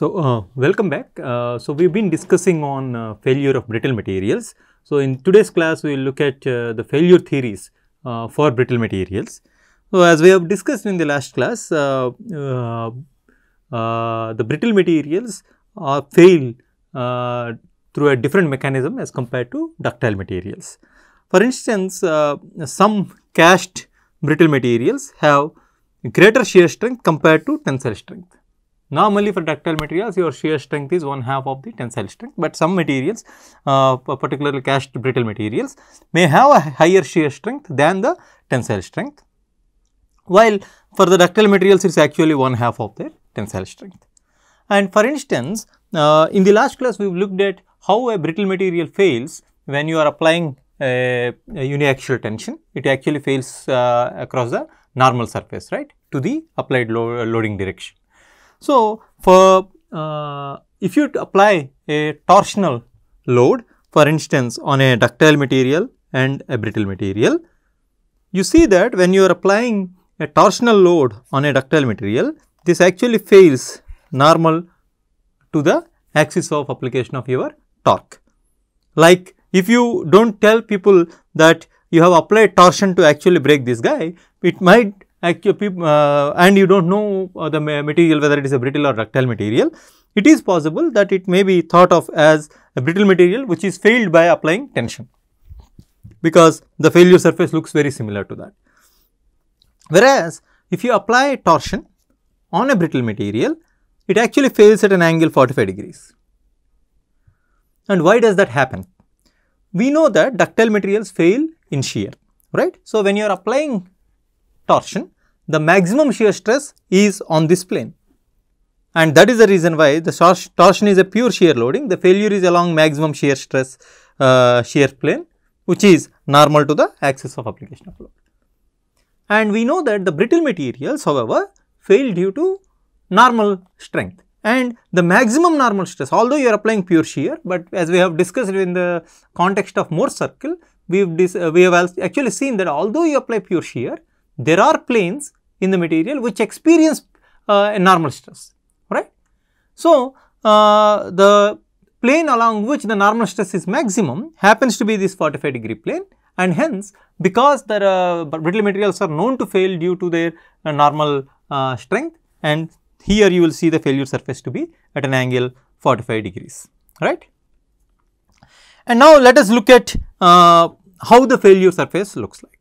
So, uh, welcome back. Uh, so, we have been discussing on uh, failure of brittle materials. So, in today's class, we will look at uh, the failure theories uh, for brittle materials. So, as we have discussed in the last class, uh, the brittle materials fail through a different mechanism as compared to ductile materials. For instance, some cast brittle materials have greater shear strength compared to tensile strength Normally for ductile materials your shear strength is one half of the tensile strength but some materials uh, particularly cast brittle materials may have a higher shear strength than the tensile strength while for the ductile materials it is actually one half of their tensile strength. And for instance uh, in the last class we have looked at how a brittle material fails when you are applying a, a uniaxial tension it actually fails uh, across the normal surface right to the applied lo loading direction. So, for uh, if you apply a torsional load for instance on a ductile material and a brittle material, you see that when you are applying a torsional load on a ductile material, this actually fails normal to the axis of application of your torque. Like if you do not tell people that you have applied torsion to actually break this guy, it might uh, and you do not know uh, the material whether it is a brittle or ductile material, it is possible that it may be thought of as a brittle material which is failed by applying tension because the failure surface looks very similar to that. Whereas, if you apply torsion on a brittle material, it actually fails at an angle 45 degrees. And why does that happen? We know that ductile materials fail in shear, right. So, when you are applying torsion, the maximum shear stress is on this plane. And that is the reason why the torsion is a pure shear loading, the failure is along maximum shear stress uh, shear plane which is normal to the axis of application of load. And we know that the brittle materials however fail due to normal strength and the maximum normal stress although you are applying pure shear but as we have discussed in the context of Mohr circle we have, uh, we have actually seen that although you apply pure shear there are planes in the material which experience uh, normal stress, right. So, uh, the plane along which the normal stress is maximum happens to be this 45 degree plane and hence because the uh, brittle materials are known to fail due to their uh, normal uh, strength and here you will see the failure surface to be at an angle 45 degrees, right. And now let us look at uh, how the failure surface looks like.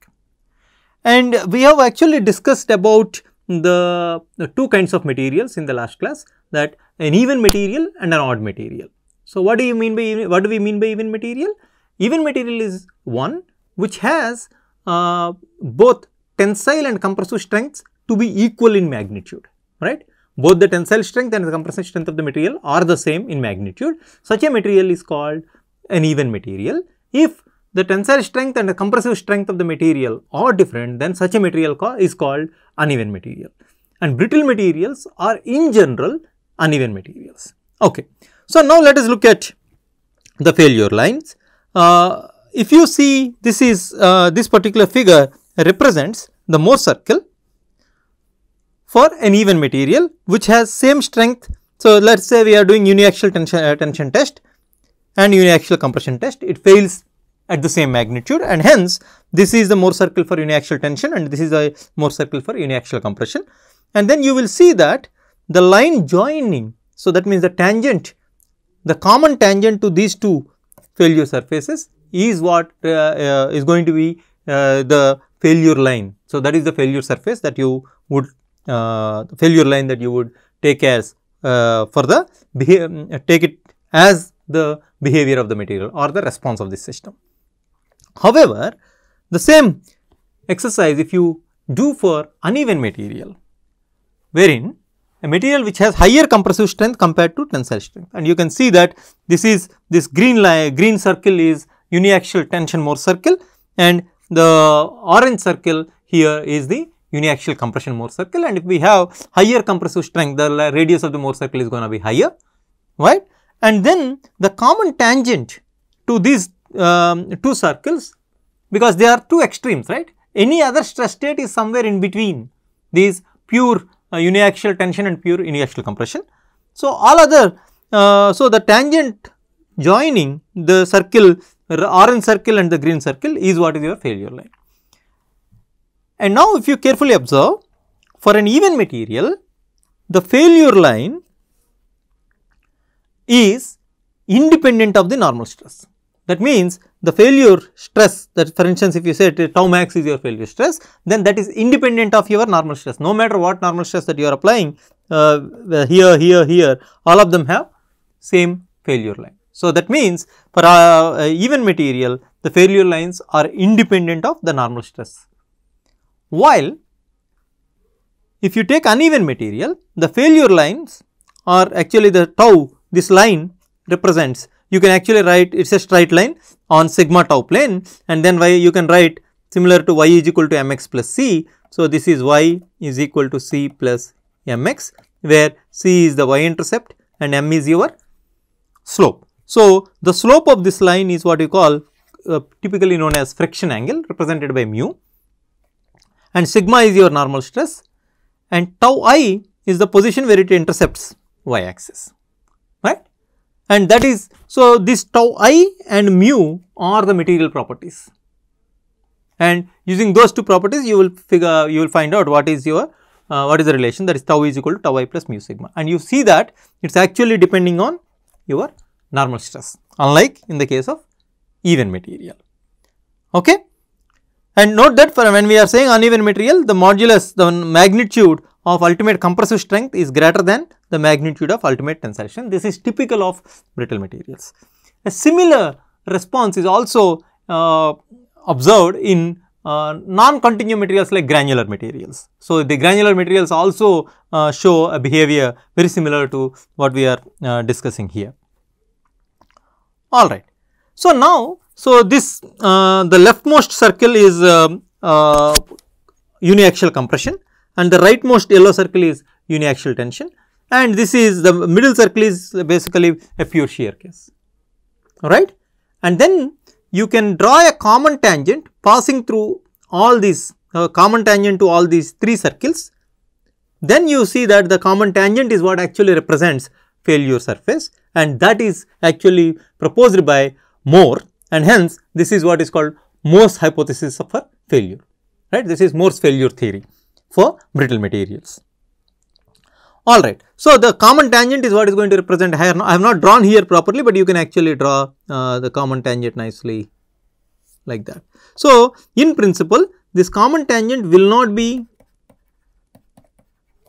And we have actually discussed about the, the two kinds of materials in the last class that an even material and an odd material. So, what do you mean by even, what do we mean by even material? Even material is one which has uh, both tensile and compressive strengths to be equal in magnitude, right? Both the tensile strength and the compressive strength of the material are the same in magnitude. Such a material is called an even material if the tensile strength and the compressive strength of the material are different, then such a material is called uneven material. And brittle materials are in general uneven materials. Okay. So, now let us look at the failure lines. Uh, if you see this is uh, this particular figure represents the Mohr circle for an even material which has same strength. So, let us say we are doing uniaxial tension, uh, tension test and uniaxial compression test. It fails at the same magnitude and hence this is the Mohr circle for uniaxial tension and this is the Mohr circle for uniaxial compression. And then you will see that the line joining, so that means the tangent, the common tangent to these two failure surfaces is what uh, uh, is going to be uh, the failure line. So, that is the failure surface that you would, uh, failure line that you would take as uh, for the, take it as the behavior of the material or the response of the system. However, the same exercise if you do for uneven material, wherein a material which has higher compressive strength compared to tensile strength and you can see that this is this green line green circle is uniaxial tension more circle and the orange circle here is the uniaxial compression Mohr circle and if we have higher compressive strength the radius of the Mohr circle is going to be higher right and then the common tangent to these um, two circles because they are two extremes, right? Any other stress state is somewhere in between these pure uh, uniaxial tension and pure uniaxial compression. So, all other, uh, so the tangent joining the circle, the orange circle and the green circle is what is your failure line. And now, if you carefully observe, for an even material, the failure line is independent of the normal stress. That means the failure stress that for instance if you say tau max is your failure stress then that is independent of your normal stress no matter what normal stress that you are applying uh, uh here here here all of them have same failure line. So, that means for uh, uh, even material the failure lines are independent of the normal stress while if you take uneven material the failure lines are actually the tau this line represents you can actually write it's a straight line on sigma tau plane and then y you can write similar to y is equal to mx plus c. So, this is y is equal to c plus mx where c is the y intercept and m is your slope. So, the slope of this line is what you call uh, typically known as friction angle represented by mu and sigma is your normal stress and tau i is the position where it intercepts y axis right and that is so this tau i and mu are the material properties and using those two properties you will figure you will find out what is your uh, what is the relation that is tau is equal to tau i plus mu sigma and you see that it is actually depending on your normal stress unlike in the case of even material. Okay? And note that for when we are saying uneven material the modulus the magnitude of ultimate compressive strength is greater than the magnitude of ultimate tensile strength. This is typical of brittle materials. A similar response is also uh, observed in uh, non-continuum materials like granular materials. So, the granular materials also uh, show a behavior very similar to what we are uh, discussing here. All right. So, now, so this uh, the leftmost circle is um, uh, uniaxial compression and the rightmost yellow circle is uniaxial tension and this is the middle circle is basically a pure shear case, alright. And then you can draw a common tangent passing through all these uh, common tangent to all these three circles. Then you see that the common tangent is what actually represents failure surface and that is actually proposed by Moore and hence this is what is called Moore's hypothesis of a failure, right. This is Moore's failure theory for brittle materials. Alright, so the common tangent is what is going to represent here. I have not drawn here properly, but you can actually draw uh, the common tangent nicely like that. So, in principle, this common tangent will not be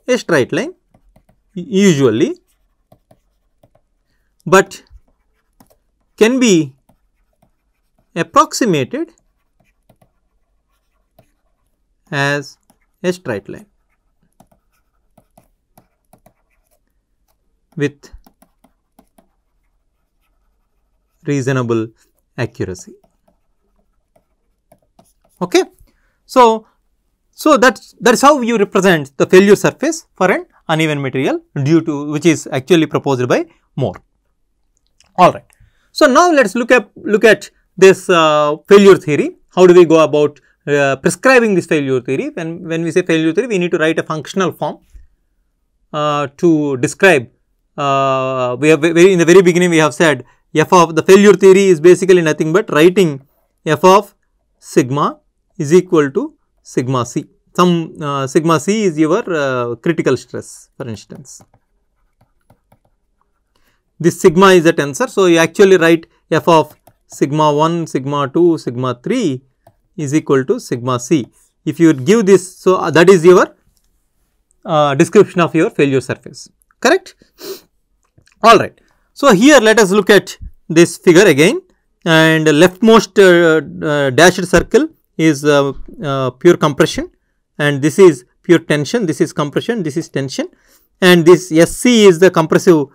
a straight line usually, but can be approximated as a straight line with reasonable accuracy. Okay. So, so that's that is how you represent the failure surface for an uneven material due to which is actually proposed by Moore. All right. So, now let us look at look at this uh, failure theory. How do we go about uh, prescribing this failure theory. When, when we say failure theory, we need to write a functional form uh, to describe. Uh, we have very, in the very beginning we have said f of the failure theory is basically nothing but writing f of sigma is equal to sigma c. Some uh, sigma c is your uh, critical stress for instance. This sigma is a tensor. So, you actually write f of sigma 1, sigma 2, sigma 3 is equal to sigma c. If you give this, so uh, that is your uh, description of your failure surface, correct? All right. So, here let us look at this figure again and leftmost uh, uh dashed circle is uh, pure compression and this is pure tension, this is compression, this is tension and this SC is the compressive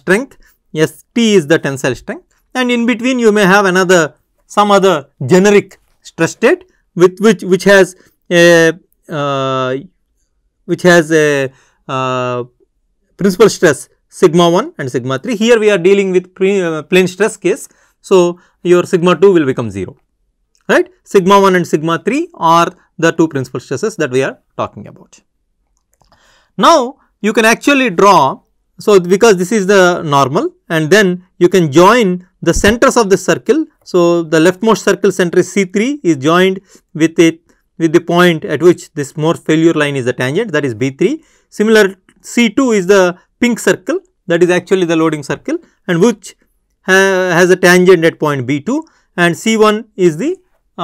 strength, ST is the tensile strength and in between you may have another some other generic stress state with which which has a uh, which has a uh, principal stress sigma 1 and sigma 3 here we are dealing with pre, uh, plane stress case so your sigma 2 will become 0 right sigma 1 and sigma 3 are the two principal stresses that we are talking about now you can actually draw so because this is the normal and then you can join the centers of this circle. So, the leftmost circle center is C3 is joined with it with the point at which this more failure line is the tangent that is B3. Similar C2 is the pink circle that is actually the loading circle and which ha has a tangent at point B2 and C1 is the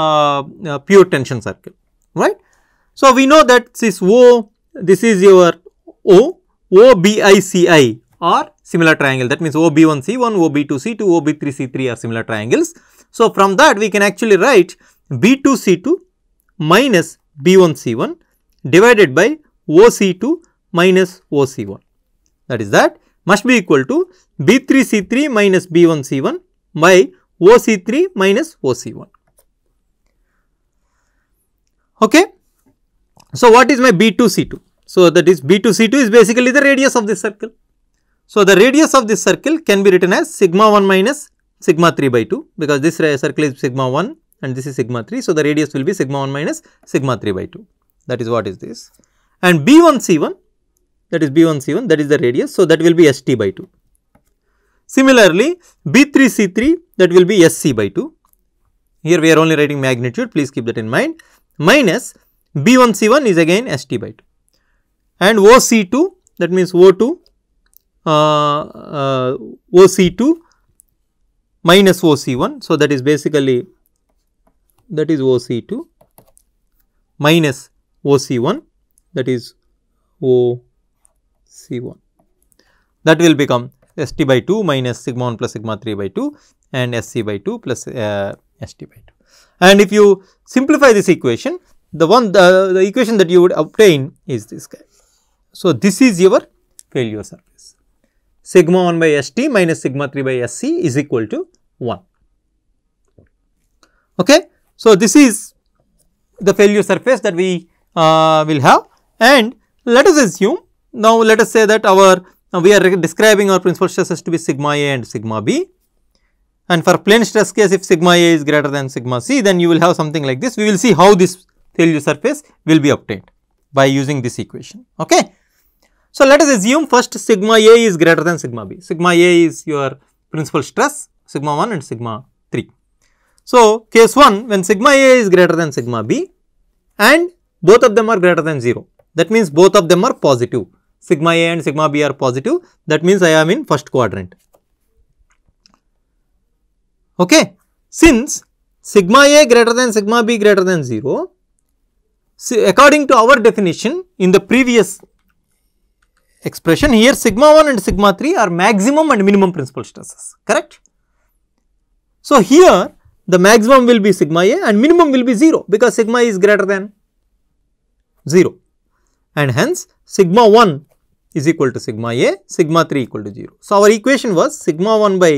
uh, uh, pure tension circle right. So, we know that this O this is your O O B I C I are similar triangle that means OB1C1, OB2C2, OB3C3 are similar triangles. So, from that we can actually write B2C2 minus B1C1 divided by OC2 minus OC1 that is that must be equal to B3C3 minus B1C1 by OC3 minus OC1. Okay. So, what is my B2C2? So, that is B2C2 is basically the radius of this circle. So, the radius of this circle can be written as sigma 1 minus sigma 3 by 2 because this circle is sigma 1 and this is sigma 3. So, the radius will be sigma 1 minus sigma 3 by 2 that is what is this and B1 C1 that is B1 C1 that is the radius. So, that will be ST by 2. Similarly, B3 C3 that will be SC by 2. Here we are only writing magnitude please keep that in mind minus B1 C1 is again ST by 2 and OC2 that means O2 uh, uh, OC2 minus OC1. So, that is basically that is OC2 minus OC1 that is OC1 that will become ST by 2 minus sigma 1 plus sigma 3 by 2 and SC by 2 plus uh, ST by 2. And if you simplify this equation, the one the, the equation that you would obtain is this guy. So, this is your failure sir sigma 1 by st minus sigma 3 by sc is equal to 1. Okay. So, this is the failure surface that we uh, will have and let us assume now let us say that our uh, we are describing our principal stresses to be sigma a and sigma b and for plane stress case if sigma a is greater than sigma c then you will have something like this. We will see how this failure surface will be obtained by using this equation. Okay. So, let us assume first sigma A is greater than sigma B. Sigma A is your principal stress, sigma 1 and sigma 3. So, case 1 when sigma A is greater than sigma B and both of them are greater than 0. That means both of them are positive. Sigma A and sigma B are positive. That means I am in first quadrant. Okay. Since sigma A greater than sigma B greater than 0, according to our definition in the previous expression here sigma 1 and sigma 3 are maximum and minimum principal stresses correct. So, here the maximum will be sigma a and minimum will be 0 because sigma is greater than 0 and hence sigma 1 is equal to sigma a sigma 3 equal to 0. So, our equation was sigma 1 by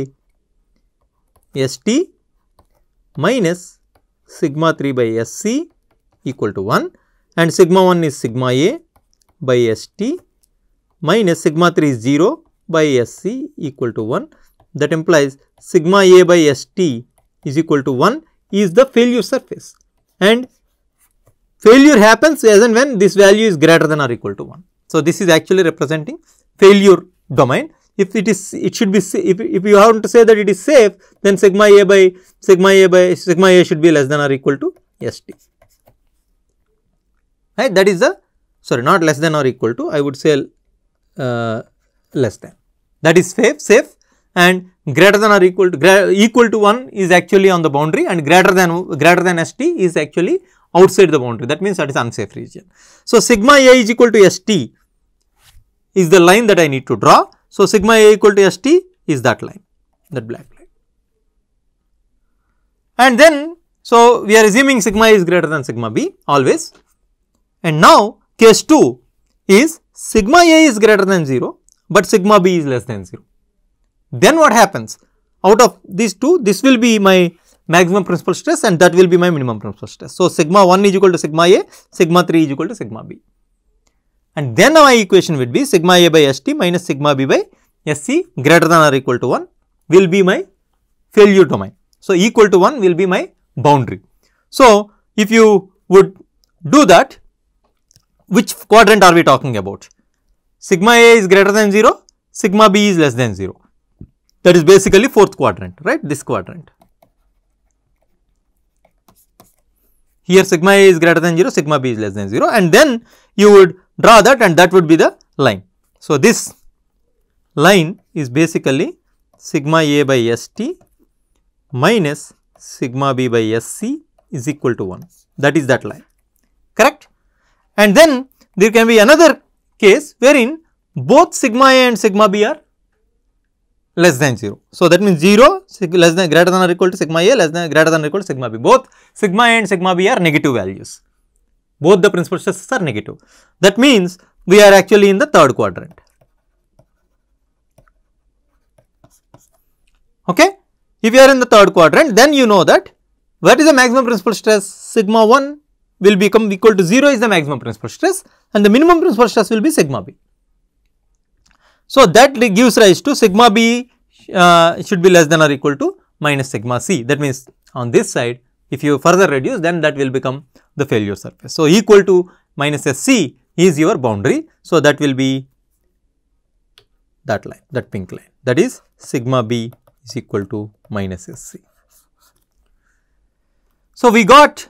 st minus sigma 3 by sc equal to 1 and sigma 1 is sigma a by st minus sigma 3 is 0 by Sc equal to 1. That implies sigma A by St is equal to 1 is the failure surface and failure happens as and when this value is greater than or equal to 1. So, this is actually representing failure domain. If it is, it should be, if, if you have to say that it is safe, then sigma A by, sigma A by, sigma A should be less than or equal to St. Right, that is the, sorry, not less than or equal to, I would say uh, less than that is safe safe and greater than or equal to equal to 1 is actually on the boundary and greater than greater than st is actually outside the boundary that means that is unsafe region. So, sigma a is equal to st is the line that I need to draw. So, sigma a equal to st is that line that black line and then so we are assuming sigma is greater than sigma b always and now case 2 is sigma a is greater than 0, but sigma b is less than 0. Then what happens? Out of these two, this will be my maximum principal stress and that will be my minimum principal stress. So, sigma 1 is equal to sigma a, sigma 3 is equal to sigma b. And then my equation would be sigma a by st minus sigma b by sc greater than or equal to 1 will be my failure domain. So, equal to 1 will be my boundary. So, if you would do that, which quadrant are we talking about? Sigma A is greater than 0, sigma B is less than 0. That is basically fourth quadrant, right? This quadrant. Here sigma A is greater than 0, sigma B is less than 0 and then you would draw that and that would be the line. So, this line is basically sigma A by ST minus sigma B by SC is equal to 1. That is that line. And then there can be another case wherein both sigma a and sigma b are less than 0. So, that means 0 less than greater than or equal to sigma a less than greater than or equal to sigma b. Both sigma a and sigma b are negative values. Both the principal stresses are negative. That means we are actually in the third quadrant. Okay. If you are in the third quadrant, then you know that what is the maximum principal stress? Sigma 1 will become equal to 0 is the maximum principal stress and the minimum principal stress will be sigma b. So, that gives rise to sigma b uh, should be less than or equal to minus sigma c that means on this side if you further reduce then that will become the failure surface. So, equal to minus s c is your boundary. So, that will be that line that pink line that is sigma b is equal to minus s c. So, we got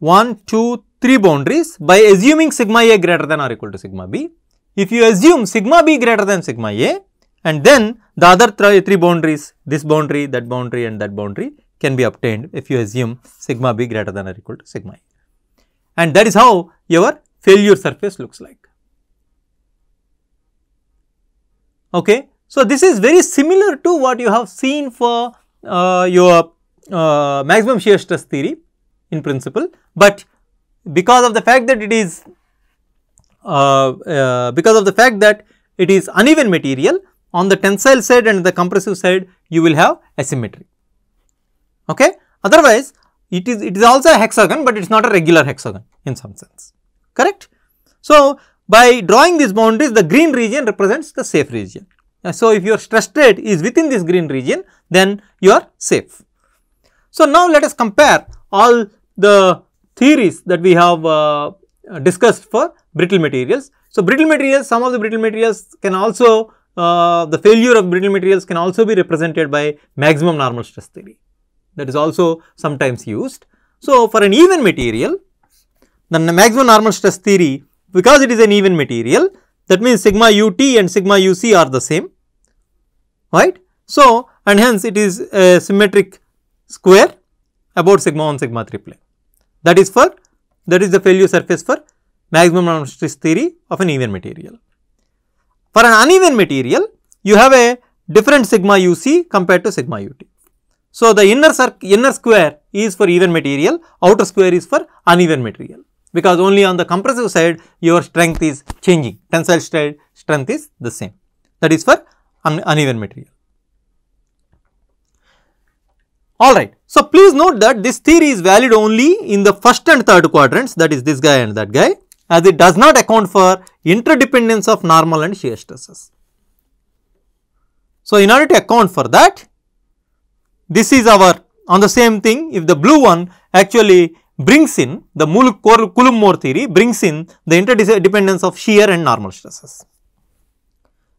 1, 2, 3 boundaries by assuming sigma a greater than or equal to sigma b. If you assume sigma b greater than sigma a and then the other th three boundaries, this boundary, that boundary and that boundary can be obtained if you assume sigma b greater than or equal to sigma a. And that is how your failure surface looks like. Okay. So, this is very similar to what you have seen for uh, your uh, maximum shear stress theory in principle, but because of the fact that it is uh, uh, because of the fact that it is uneven material on the tensile side and the compressive side you will have asymmetry. Okay? Otherwise, it is it is also a hexagon, but it is not a regular hexagon in some sense. Correct? So, by drawing these boundaries, the green region represents the safe region. Uh, so, if your stress state is within this green region, then you are safe. So, now let us compare all the theories that we have uh, discussed for brittle materials. So, brittle materials, some of the brittle materials can also, uh, the failure of brittle materials can also be represented by maximum normal stress theory that is also sometimes used. So, for an even material, the maximum normal stress theory because it is an even material that means sigma ut and sigma uc are the same, right. So, and hence it is a symmetric square about sigma 1 sigma 3 plane. That is for that is the failure surface for maximum stress theory of an even material. For an uneven material, you have a different sigma uc compared to sigma ut. So, the inner, inner square is for even material, outer square is for uneven material because only on the compressive side your strength is changing, tensile strength is the same that is for un uneven material. Alright, so please note that this theory is valid only in the first and third quadrants that is this guy and that guy as it does not account for interdependence of normal and shear stresses. So, in order to account for that, this is our on the same thing if the blue one actually brings in the Coulomb-Moore theory brings in the interdependence of shear and normal stresses.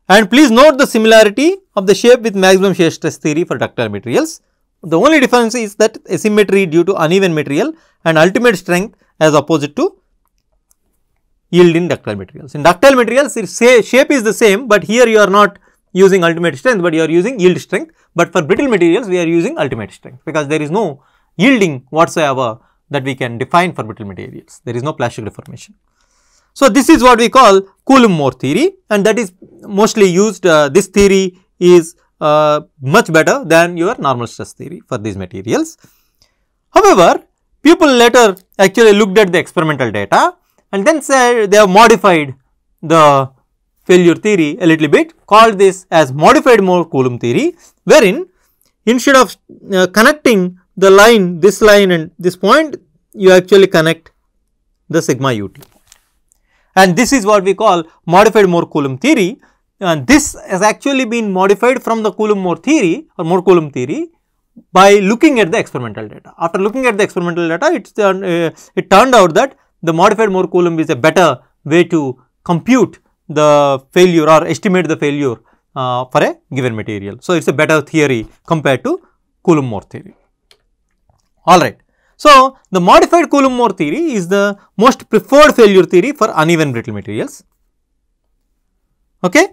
And please note the similarity of the shape with maximum shear stress theory for ductile materials the only difference is that asymmetry due to uneven material and ultimate strength as opposed to yield in ductile materials. In ductile materials, shape is the same, but here you are not using ultimate strength, but you are using yield strength. But for brittle materials, we are using ultimate strength because there is no yielding whatsoever that we can define for brittle materials. There is no plastic deformation. So, this is what we call Coulomb-Moore theory and that is mostly used, uh, this theory is uh, much better than your normal stress theory for these materials. However, people later actually looked at the experimental data and then said they have modified the failure theory a little bit called this as modified Moore Coulomb theory wherein instead of uh, connecting the line this line and this point you actually connect the sigma ut and this is what we call modified Moore Coulomb theory and this has actually been modified from the Coulomb More theory or More Coulomb theory by looking at the experimental data. After looking at the experimental data, it, uh, it turned out that the modified More Coulomb is a better way to compute the failure or estimate the failure uh, for a given material. So, it is a better theory compared to Coulomb-Moore theory. Alright. So, the modified Coulomb-Moore theory is the most preferred failure theory for uneven brittle materials. Okay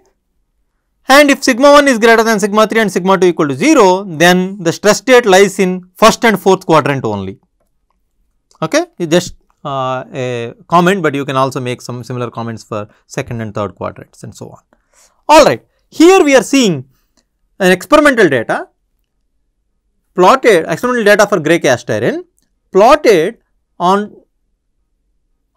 and if sigma 1 is greater than sigma 3 and sigma 2 equal to 0, then the stress state lies in first and fourth quadrant only. Okay, it's just uh, a comment, but you can also make some similar comments for second and third quadrants and so on. All right, here we are seeing an experimental data plotted, experimental data for gray cast iron plotted on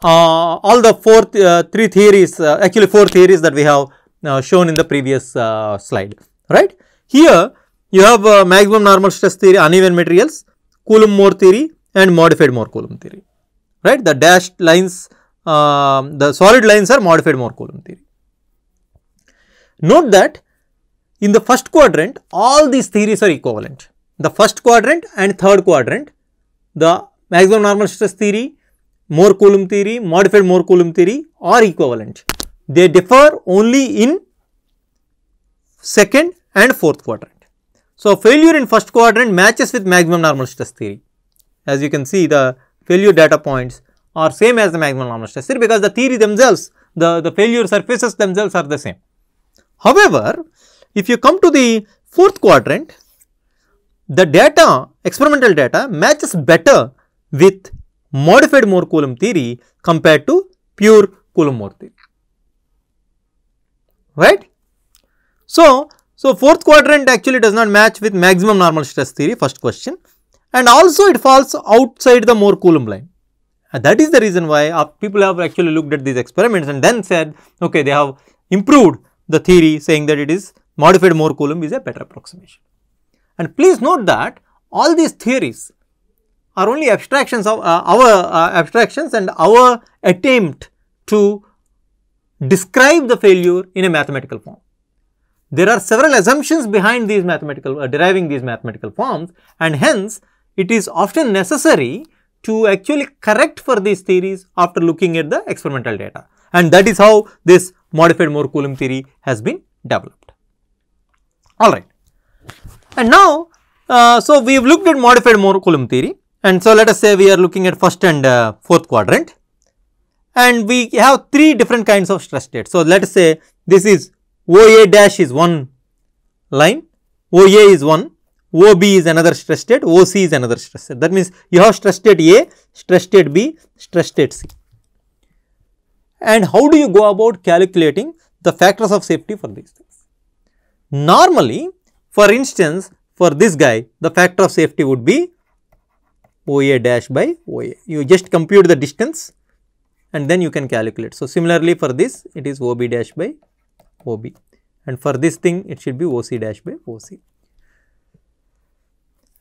uh, all the four, th uh, three theories, uh, actually four theories that we have uh, shown in the previous uh, slide, right. Here you have uh, maximum normal stress theory, uneven materials, Coulomb-Moore theory and modified Moore-Coulomb theory, right. The dashed lines, um, the solid lines are modified Moore-Coulomb theory. Note that in the first quadrant, all these theories are equivalent. The first quadrant and third quadrant, the maximum normal stress theory, Moore Coulomb theory, modified Moore Coulomb theory are equivalent they differ only in second and fourth quadrant. So, failure in first quadrant matches with maximum normal stress theory. As you can see the failure data points are same as the maximum normal stress theory because the theory themselves the, the failure surfaces themselves are the same. However, if you come to the fourth quadrant, the data experimental data matches better with modified Moore Coulomb theory compared to pure Coulomb Moore theory right. So, so fourth quadrant actually does not match with maximum normal stress theory first question and also it falls outside the more Coulomb line. And that is the reason why uh, people have actually looked at these experiments and then said okay they have improved the theory saying that it is modified more Coulomb is a better approximation. And please note that all these theories are only abstractions of uh, our uh, abstractions and our attempt to describe the failure in a mathematical form. There are several assumptions behind these mathematical, uh, deriving these mathematical forms and hence it is often necessary to actually correct for these theories after looking at the experimental data and that is how this modified Moore-Coulomb theory has been developed. Alright. And now, uh, so we have looked at modified Moore-Coulomb theory and so let us say we are looking at first and uh, fourth quadrant and we have three different kinds of stress states. So, let us say this is OA dash is one line, OA is one, OB is another stress state, OC is another stress state. That means, you have stress state A, stress state B, stress state C. And how do you go about calculating the factors of safety for these things? Normally, for instance, for this guy, the factor of safety would be OA dash by OA. You just compute the distance and then you can calculate. So, similarly for this it is OB dash by OB and for this thing it should be OC dash by OC.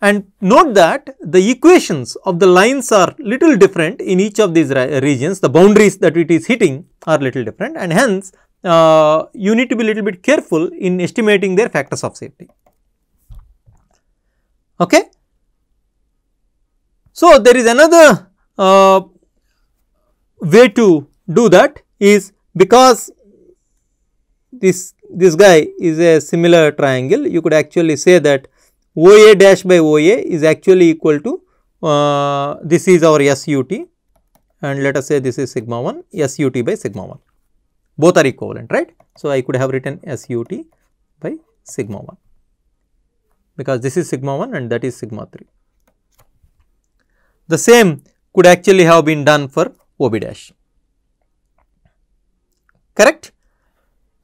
And note that the equations of the lines are little different in each of these regions, the boundaries that it is hitting are little different and hence uh, you need to be little bit careful in estimating their factors of safety. Okay? So, there is another uh, way to do that is because this this guy is a similar triangle you could actually say that OA dash by OA is actually equal to uh, this is our SUT and let us say this is sigma 1 SUT by sigma 1 both are equivalent right. So, I could have written SUT by sigma 1 because this is sigma 1 and that is sigma 3. The same could actually have been done for OB dash. Correct?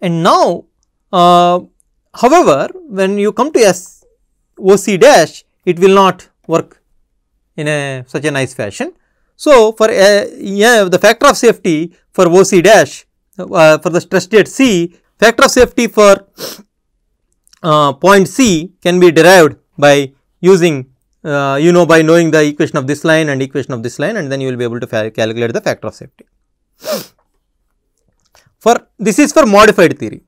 And now, uh, however, when you come to S OC dash, it will not work in a such a nice fashion. So, for uh, yeah, the factor of safety for OC dash uh, for the stress state C, factor of safety for uh, point C can be derived by using uh, you know by knowing the equation of this line and equation of this line and then you will be able to calculate the factor of safety. For this is for modified theory.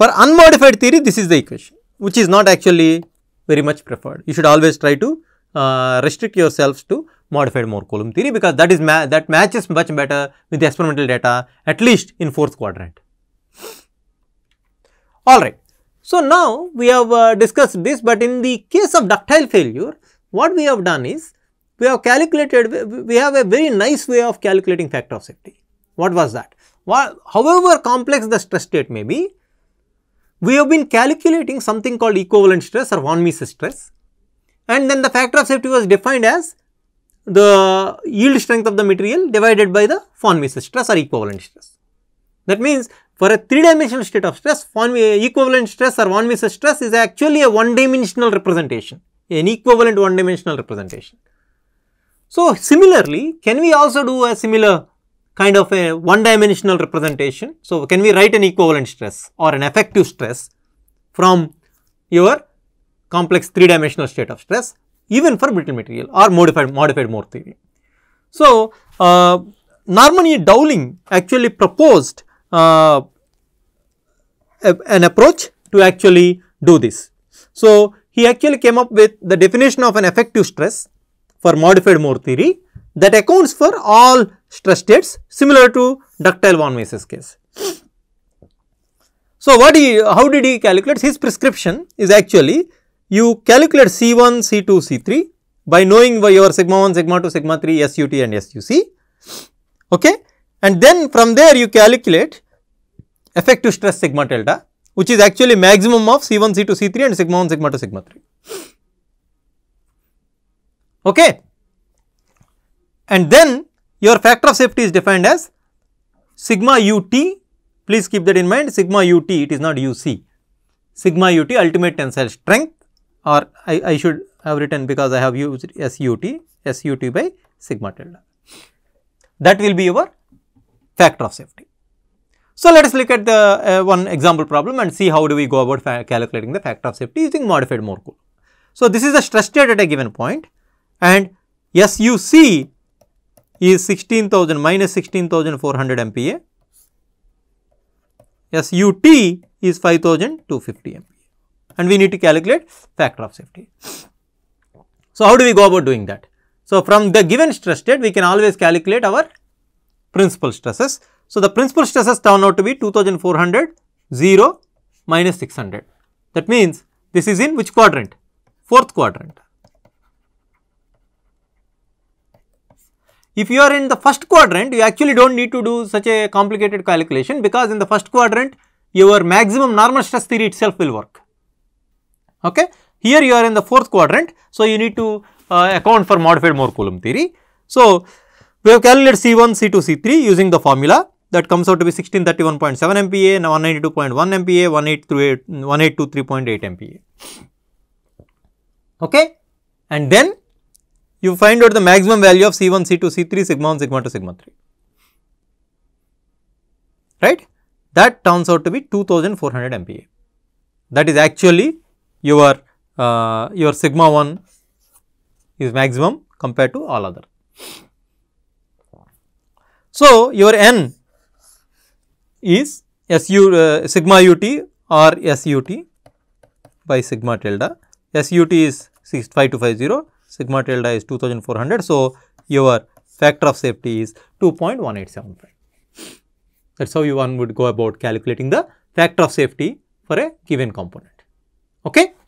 For unmodified theory, this is the equation which is not actually very much preferred. You should always try to uh, restrict yourselves to modified more Coulomb theory because that is ma that matches much better with the experimental data at least in fourth quadrant. All right. So, now we have uh, discussed this, but in the case of ductile failure, what we have done is we have calculated, we have a very nice way of calculating factor of safety. What was that? Well, however complex the stress state may be, we have been calculating something called equivalent stress or von Mises stress and then the factor of safety was defined as the yield strength of the material divided by the von Mises stress or equivalent stress. That means for a three-dimensional state of stress, one equivalent stress or one versus stress is actually a one-dimensional representation, an equivalent one-dimensional representation. So, similarly, can we also do a similar kind of a one-dimensional representation? So, can we write an equivalent stress or an effective stress from your complex three-dimensional state of stress even for brittle material or modified, modified Moore theory. So, uh, Norman E. Dowling actually proposed uh, an approach to actually do this. So, he actually came up with the definition of an effective stress for modified Moore theory that accounts for all stress states similar to ductile von Mises case. So, what he, how did he calculate? His prescription is actually you calculate C1, C2, C3 by knowing by your sigma 1, sigma 2, sigma 3, SUT and SUC. Okay? And then from there you calculate effective stress sigma delta which is actually maximum of C1, C2, C3 and sigma 1, sigma 2, sigma 3. Okay. And then your factor of safety is defined as sigma ut, please keep that in mind, sigma ut, it is not uc, sigma ut ultimate tensile strength or I, I should have written because I have used SUT, SUT by sigma tilde. That will be your factor of safety. So, let us look at the uh, one example problem and see how do we go about calculating the factor of safety using modified Mohr coulomb. So, this is a stress state at a given point and SUC is 16,000 minus 16,400 MPa, SUT is 5,250 MPa and we need to calculate factor of safety. So, how do we go about doing that? So, from the given stress state we can always calculate our principal stresses. So, the principal stresses turn out to be 2400, 0, minus 600. That means this is in which quadrant? Fourth quadrant. If you are in the first quadrant, you actually do not need to do such a complicated calculation because in the first quadrant, your maximum normal stress theory itself will work. Okay? Here you are in the fourth quadrant, so you need to uh, account for modified Moore-Coulomb theory. So, we have calculated C1, C2, C3 using the formula that comes out to be 1631.7 MPa, 192.1 MPa, 1823.8 MPa. Okay? And then you find out the maximum value of C1, C2, C3, sigma 1, sigma 2, sigma 3. Right? That turns out to be 2400 MPa. That is actually your, uh, your sigma 1 is maximum compared to all other. So, your n is SU uh, sigma ut or SUT by sigma tilde. SUT is 65250, sigma tilde is 2400. So, your factor of safety is 2.1875. That is how you one would go about calculating the factor of safety for a given component. Okay.